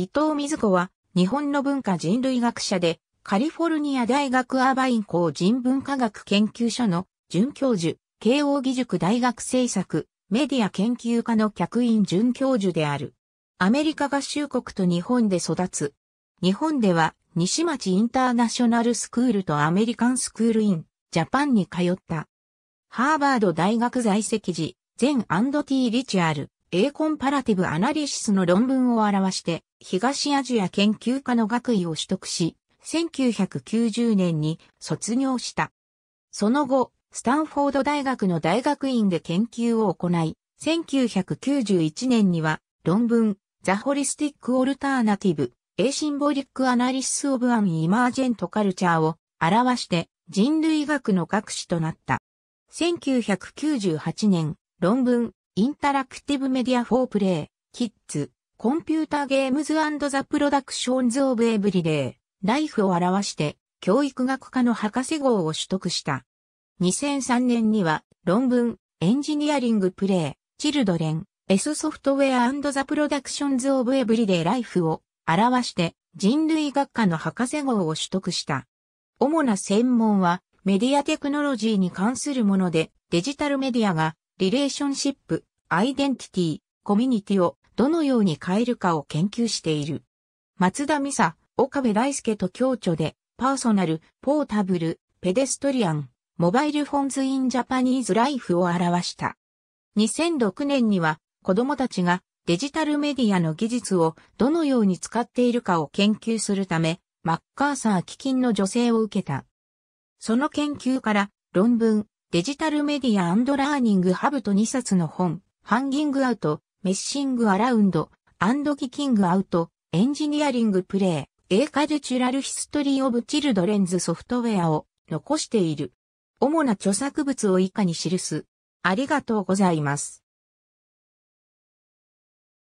伊藤瑞子は、日本の文化人類学者で、カリフォルニア大学アーバイン校人文科学研究所の准教授、慶応義塾大学政策、メディア研究科の客員准教授である。アメリカ合衆国と日本で育つ。日本では、西町インターナショナルスクールとアメリカンスクールイン、ジャパンに通った。ハーバード大学在籍時、ゼン &T リチュアル、A コンパラティブアナリシスの論文を表して、東アジア研究科の学位を取得し、1990年に卒業した。その後、スタンフォード大学の大学院で研究を行い、1991年には論文、ザホリスティック・オルターナティブ、A シンボリック・アナリシス・オブ・アン・イマージェント・カルチャーを表して人類学の学士となった。1998年、論文、インタラクティブメディアフォープレイ、キッズ、コンピューターゲームズザプロダクションズオブエブリデイ、ライフを表して、教育学科の博士号を取得した。2003年には、論文、エンジニアリングプレイ、チルドレン、S ソフトウェアザプロダクションズオブエブリデイライフを表して人類学科の博士号を取得した。主な専門はメディアテクノロジーに関するものでデジタルメディアがリレーションシップ、アイデンティティ、コミュニティをどのように変えるかを研究している。松田美佐、岡部大輔と共著で、パーソナル、ポータブル、ペデストリアン、モバイルフォンズ・イン・ジャパニーズ・ライフを表した。2006年には子供たちがデジタルメディアの技術をどのように使っているかを研究するため、マッカーサー基金の助成を受けた。その研究から論文、デジタルメディアラーニングハブと2冊の本、ハンギングアウト、メッシングアラウンド、アンドキキングアウト、エンジニアリングプレイ、エーカルチュラルヒストリーオブチルドレンズソフトウェアを残している。主な著作物を以下に記す。ありがとうございます。